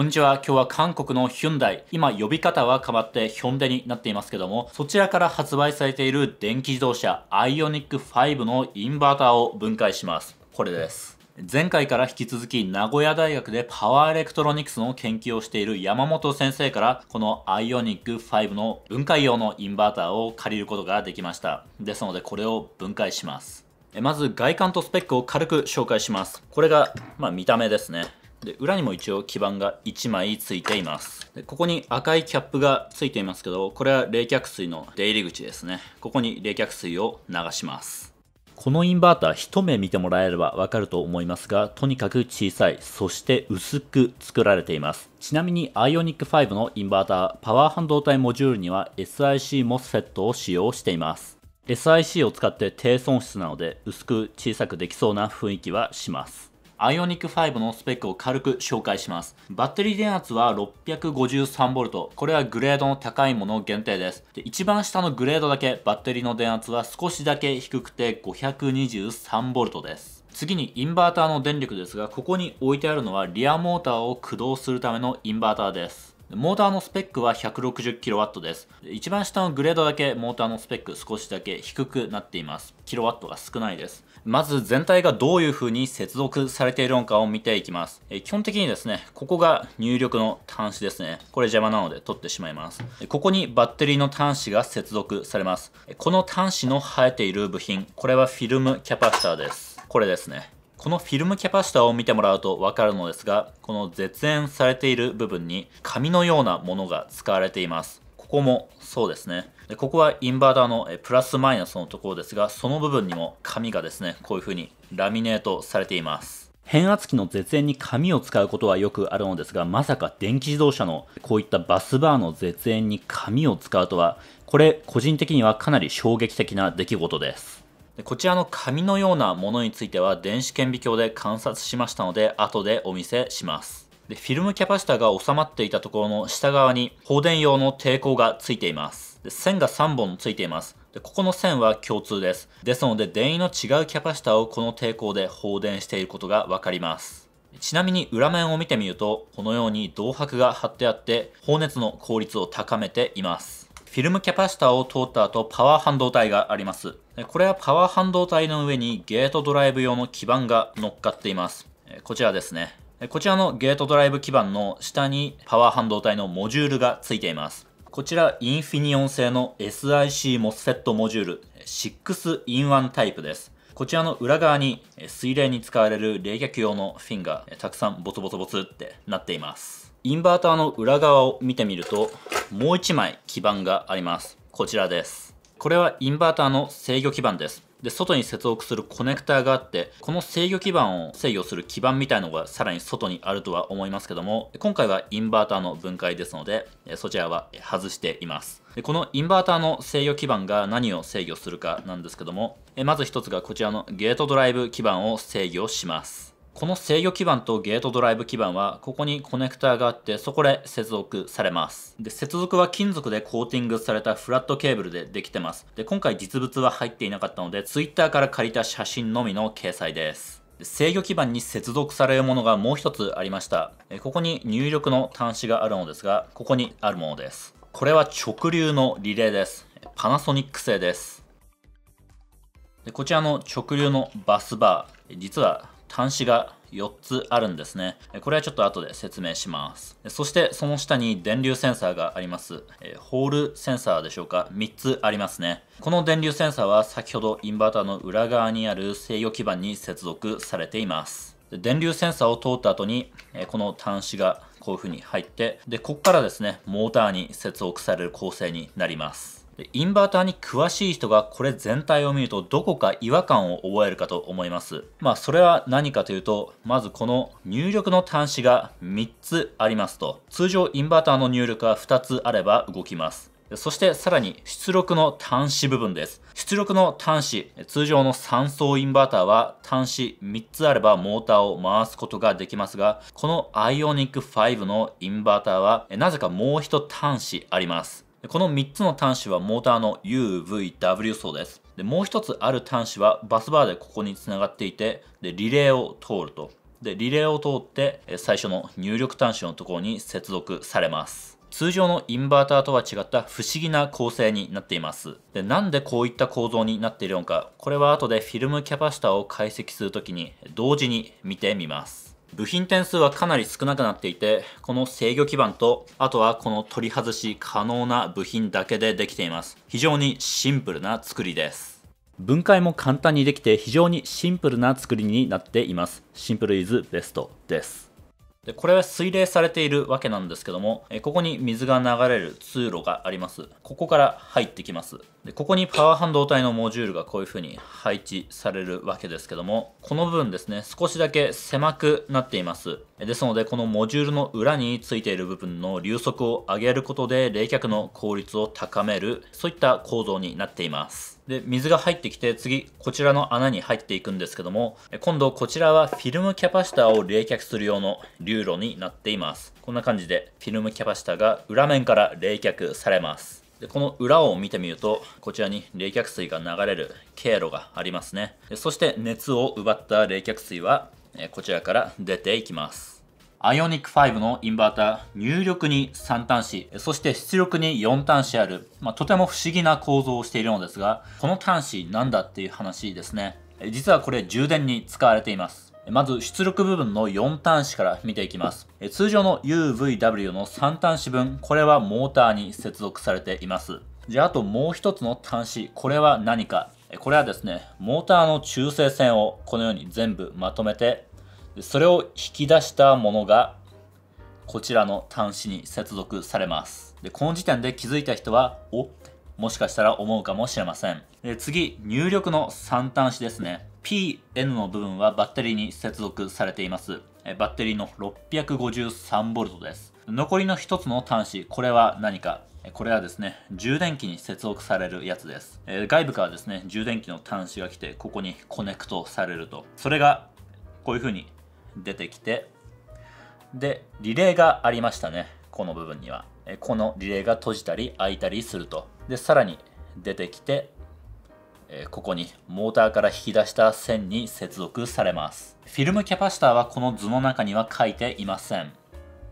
こんにちは。今日は韓国のヒュンダイ。今、呼び方は変わってヒョンデになっていますけども、そちらから発売されている電気自動車、アイオニック5のインバーターを分解します。これです。前回から引き続き名古屋大学でパワーエレクトロニクスの研究をしている山本先生からこの i o n i ク5の分解用のインバーターを借りることができましたですのでこれを分解しますまず外観とスペックを軽く紹介しますこれが、まあ、見た目ですねで裏にも一応基板が1枚ついていますでここに赤いキャップがついていますけどこれは冷却水の出入り口ですねここに冷却水を流しますこのインバーター一目見てもらえればわかると思いますが、とにかく小さい、そして薄く作られています。ちなみに IONIQ5 のインバータパワー半導体モジュールには SIC MOSFET を使用しています。SIC を使って低損失なので薄く小さくできそうな雰囲気はします。Ioniq 5のスペックを軽く紹介します。バッテリー電圧は 653V。これはグレードの高いもの限定です。で一番下のグレードだけバッテリーの電圧は少しだけ低くて 523V です。次にインバーターの電力ですが、ここに置いてあるのはリアモーターを駆動するためのインバーターです。モーターのスペックは 160kW です。一番下のグレードだけモーターのスペック少しだけ低くなっています。kW が少ないです。まず全体がどういう風に接続されているのかを見ていきます。え基本的にですね、ここが入力の端子ですね。これ邪魔なので取ってしまいます。ここにバッテリーの端子が接続されます。この端子の生えている部品、これはフィルムキャパシターです。これですね。このフィルムキャパシタを見てもらうとわかるのですが、この絶縁されている部分に紙のようなものが使われています。ここもそうですね。でここはインバーターのプラスマイナスのところですが、その部分にも紙がですね、こういう風にラミネートされています。変圧器の絶縁に紙を使うことはよくあるのですが、まさか電気自動車のこういったバスバーの絶縁に紙を使うとは、これ個人的にはかなり衝撃的な出来事です。こちらの紙のようなものについては電子顕微鏡で観察しましたので後でお見せしますでフィルムキャパシタが収まっていたところの下側に放電用の抵抗がついていますで線が3本ついていますでここの線は共通ですですので電位の違うキャパシタをこの抵抗で放電していることが分かりますちなみに裏面を見てみるとこのように銅箔が貼ってあって放熱の効率を高めていますフィルムキャパシタを通った後、パワー半導体があります。これはパワー半導体の上にゲートドライブ用の基板が乗っかっています。こちらですね。こちらのゲートドライブ基板の下にパワー半導体のモジュールがついています。こちら、インフィニオン製の SIC MOSFET モジュール 6-in-1 タイプです。こちらの裏側に水冷に使われる冷却用のフィンがたくさんボツボツボツってなっています。インバーターの裏側を見てみるともう1枚基板がありますこちらですこれはインバーターの制御基板ですで外に接続するコネクターがあってこの制御基板を制御する基板みたいのがさらに外にあるとは思いますけども今回はインバーターの分解ですのでそちらは外していますでこのインバーターの制御基板が何を制御するかなんですけどもまず1つがこちらのゲートドライブ基板を制御しますこの制御基板とゲートドライブ基板は、ここにコネクターがあって、そこで接続されます。で、接続は金属でコーティングされたフラットケーブルでできてます。で、今回実物は入っていなかったので、Twitter から借りた写真のみの掲載です。制御基板に接続されるものがもう一つありました。ここに入力の端子があるのですが、ここにあるものです。これは直流のリレーです。パナソニック製です。でこちらの直流のバスバー、実は端子が4つあるんですね。これはちょっと後で説明します。そしてその下に電流センサーがあります。えホールセンサーでしょうか。3つありますね。この電流センサーは先ほどインバーターの裏側にある制御基板に接続されています。電流センサーを通った後に、えこの端子がこういう風に入って、で、ここからですね、モーターに接続される構成になります。インバーターに詳しい人がこれ全体を見るとどこか違和感を覚えるかと思います。まあそれは何かというと、まずこの入力の端子が3つありますと、通常インバーターの入力は2つあれば動きます。そしてさらに出力の端子部分です。出力の端子、通常の3層インバーターは端子3つあればモーターを回すことができますが、この Ionic 5のインバーターはなぜかもう1端子あります。この3つの端子はモーターの UVW 層です。で、もう1つある端子はバスバーでここにつながっていて、で、リレーを通ると。で、リレーを通って最初の入力端子のところに接続されます。通常のインバーターとは違った不思議な構成になっています。で、なんでこういった構造になっているのか、これは後でフィルムキャパシタを解析するときに同時に見てみます。部品点数はかなり少なくなっていて、この制御基板と、あとはこの取り外し可能な部品だけでできています。非常にシンプルな作りです。分解も簡単にできて非常にシンプルな作りになっています。シンプルイズベストです。でこれは水冷されているわけなんですけども、ここに水が流れる通路があります。ここから入ってきます。でここにパワー半導体のモジュールがこういうふうに配置されるわけですけどもこの部分ですね少しだけ狭くなっていますですのでこのモジュールの裏についている部分の流速を上げることで冷却の効率を高めるそういった構造になっていますで水が入ってきて次こちらの穴に入っていくんですけども今度こちらはフィルムキャパシタを冷却する用の流路になっていますこんな感じでフィルムキャパシタが裏面から冷却されますでこの裏を見てみるとこちらに冷却水が流れる経路がありますねそして熱を奪った冷却水はこちらから出ていきますアイオニック5のインバータ入力に3端子そして出力に4端子ある、まあ、とても不思議な構造をしているのですがこの端子なんだっていう話ですね実はこれ充電に使われていますまず出力部分の4端子から見ていきます。通常の UVW の3端子分、これはモーターに接続されています。じゃああともう一つの端子、これは何か。これはですね、モーターの中性線をこのように全部まとめて、それを引き出したものが、こちらの端子に接続されます。で、この時点で気づいた人は、おもしかしたら思うかもしれません。次、入力の3端子ですね。PN の部分はバッテリーに接続されています。バッテリーの 653V です。残りの1つの端子、これは何かこれはですね、充電器に接続されるやつです。え外部からですね、充電器の端子が来て、ここにコネクトされると。それが、こういう風に出てきて、で、リレーがありましたね。この部分には。えこのリレーが閉じたり開いたりすると。で、さらに出てきて、ここにモーターから引き出した線に接続されますフィルムキャパシタはこの図の中には書いていません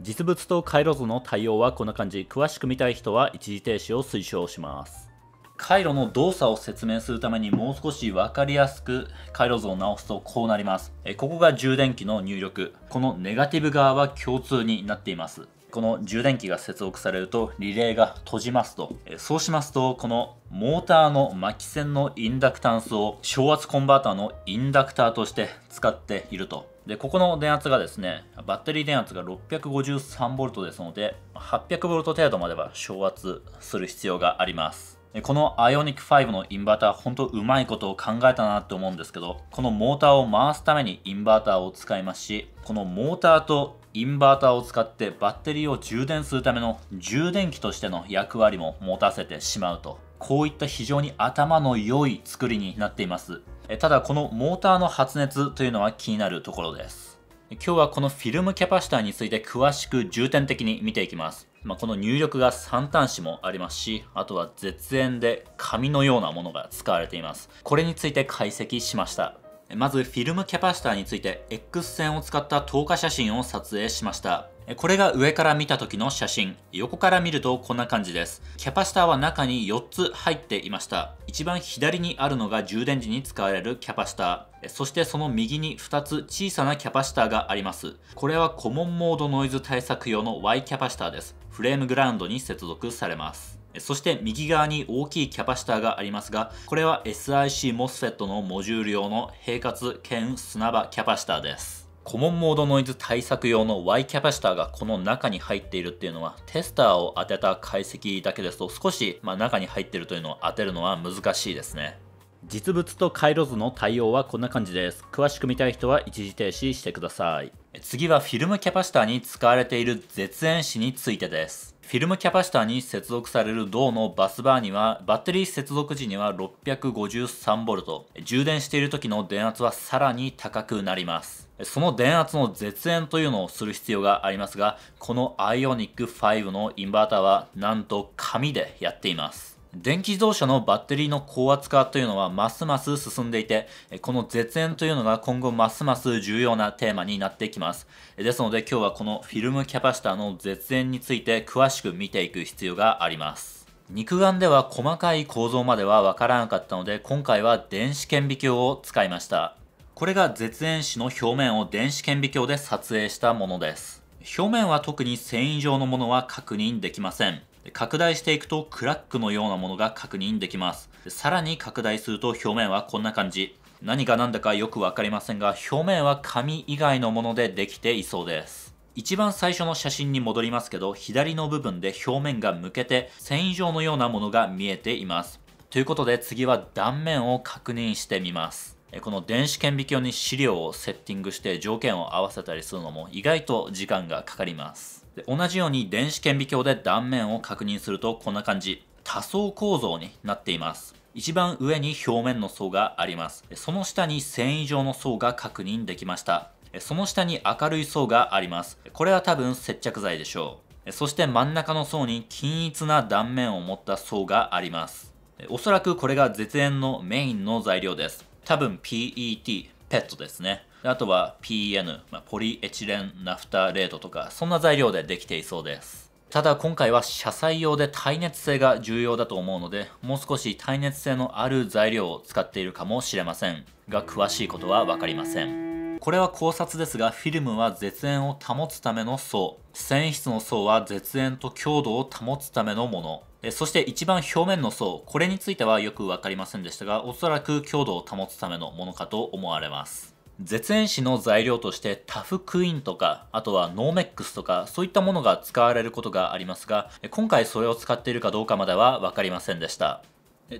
実物と回路図の対応はこんな感じ詳しく見たい人は一時停止を推奨します回路の動作を説明するためにもう少し分かりやすく回路図を直すとこうなりますここが充電器の入力このネガティブ側は共通になっていますこの充電器が接続されるとリレーが閉じますと、えそうしますとこのモーターの巻き線のインダクタンスを小圧コンバーターのインダクターとして使っているとでここの電圧がですねバッテリー電圧が 653V ですので 800V 程度までは小圧する必要がありますこの IONIQ5 のインバーター本当うまいことを考えたなって思うんですけどこのモーターを回すためにインバーターを使いますしこのモーターとインバーターを使ってバッテリーを充電するための充電器としての役割も持たせてしまうとこういった非常に頭の良い作りになっていますただこのモーターの発熱というのは気になるところです今日はこのフィルムキャパシタについて詳しく重点的に見ていきますまあ、この入力が3端子もありますし、あとは絶縁で紙のようなものが使われています。これについて解析しました。まずフィルムキャパシタについて X 線を使った透過写真を撮影しました。これが上から見た時の写真。横から見るとこんな感じです。キャパシタは中に4つ入っていました。一番左にあるのが充電時に使われるキャパシタ。そしてその右に2つ小さなキャパシタがあります。これはコモンモードノイズ対策用の Y キャパシタです。フレームグラウンドに接続されます。そして右側に大きいキャパシターがありますが、これは SIC MOSFET のモジュール用の平滑兼砂場キャパシターです。コモンモードノイズ対策用の Y キャパシタがこの中に入っているっていうのはテスターを当てた解析だけですと少し、ま中に入ってるというのを当てるのは難しいですね。実物と回路図の対応はこんな感じです。詳しく見たい人は一時停止してください。次はフィルムキャパシタに使われている絶縁子についてです。フィルムキャパシタに接続される銅のバスバーには、バッテリー接続時には 653V、充電している時の電圧はさらに高くなります。その電圧の絶縁というのをする必要がありますが、この Ionic 5のインバータはなんと紙でやっています。電気自動車のバッテリーの高圧化というのはますます進んでいて、この絶縁というのが今後ますます重要なテーマになってきます。ですので今日はこのフィルムキャパシタの絶縁について詳しく見ていく必要があります。肉眼では細かい構造まではわからなかったので今回は電子顕微鏡を使いました。これが絶縁子の表面を電子顕微鏡で撮影したものです。表面は特に繊維状のものは確認できません。拡大していくとクラックのようなものが確認できますさらに拡大すると表面はこんな感じ何が何だかよく分かりませんが表面は紙以外のものでできていそうです一番最初の写真に戻りますけど左の部分で表面が向けて繊維状のようなものが見えていますということで次は断面を確認してみますこの電子顕微鏡に資料をセッティングして条件を合わせたりするのも意外と時間がかかりますで同じように電子顕微鏡で断面を確認するとこんな感じ多層構造になっています一番上に表面の層がありますその下に繊維状の層が確認できましたその下に明るい層がありますこれは多分接着剤でしょうそして真ん中の層に均一な断面を持った層がありますおそらくこれが絶縁のメインの材料です多分 PET ペットですねあとは PEN、まあ、ポリエチレンナフタレートとかそんな材料でできていそうですただ今回は車載用で耐熱性が重要だと思うのでもう少し耐熱性のある材料を使っているかもしれませんが詳しいことは分かりませんこれは考察ですがフィルムは絶縁を保つための層繊維質の層は絶縁と強度を保つためのものそして一番表面の層、これについてはよく分かりませんでしたが、おそらく強度を保つためのものかと思われます。絶縁紙の材料としてタフクイーンとかあとはノーメックスとかそういったものが使われることがありますが今回それを使っているかどうかまでは分かりませんでした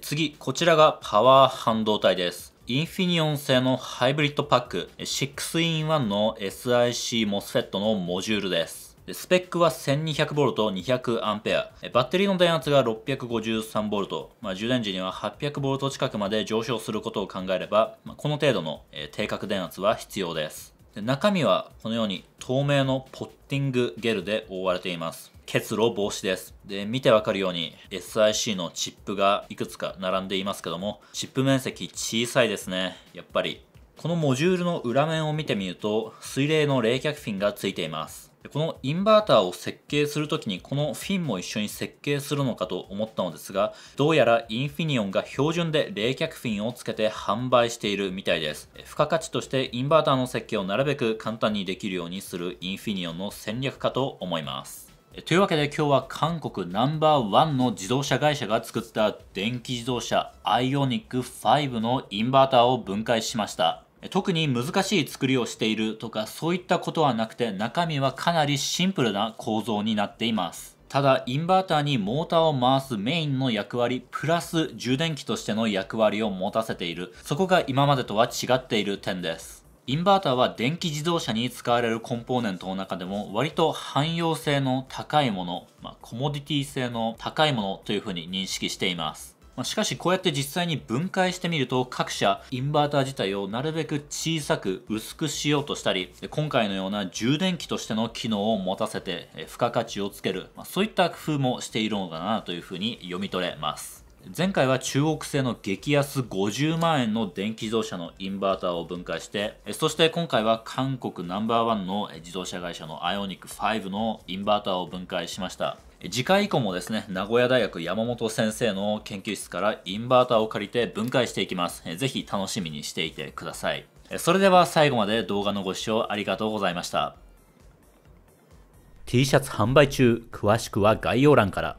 次こちらがパワー半導体ですインフィニオン製のハイブリッドパック 6-in-1 の SIC モスフェットのモジュールですスペックは 1200V200A、バッテリーの電圧が 653V、まあ、充電時には 800V 近くまで上昇することを考えれば、まあ、この程度の、え定格電圧は必要です。で中身はこのように透明のポッティングゲルで覆われています。結露防止です。で、見てわかるように SIC のチップがいくつか並んでいますけども、チップ面積小さいですね。やっぱり。このモジュールの裏面を見てみると、水冷の冷却フィンがついています。このインバーターを設計するときにこのフィンも一緒に設計するのかと思ったのですがどうやらインフィニオンが標準で冷却フィンをつけて販売しているみたいです付加価値としてインバーターの設計をなるべく簡単にできるようにするインフィニオンの戦略かと思いますというわけで今日は韓国ナンバーワンの自動車会社が作った電気自動車アイオニック5のインバーターを分解しました特に難しい作りをしているとかそういったことはなくて中身はかなりシンプルな構造になっていますただインバーターにモーターを回すメインの役割プラス充電器としての役割を持たせているそこが今までとは違っている点ですインバーターは電気自動車に使われるコンポーネントの中でも割と汎用性の高いもの、まあ、コモディティ性の高いものというふうに認識していますまあ、しかしこうやって実際に分解してみると各社インバーター自体をなるべく小さく薄くしようとしたり今回のような充電器としての機能を持たせて付加価値をつける、まあ、そういった工夫もしているのかなというふうに読み取れます。前回は中国製の激安50万円の電気自動車のインバーターを分解してそして今回は韓国ナンバーワンの自動車会社のアイオニック5のインバーターを分解しました次回以降もですね名古屋大学山本先生の研究室からインバーターを借りて分解していきます是非楽しみにしていてくださいそれでは最後まで動画のご視聴ありがとうございました T シャツ販売中詳しくは概要欄から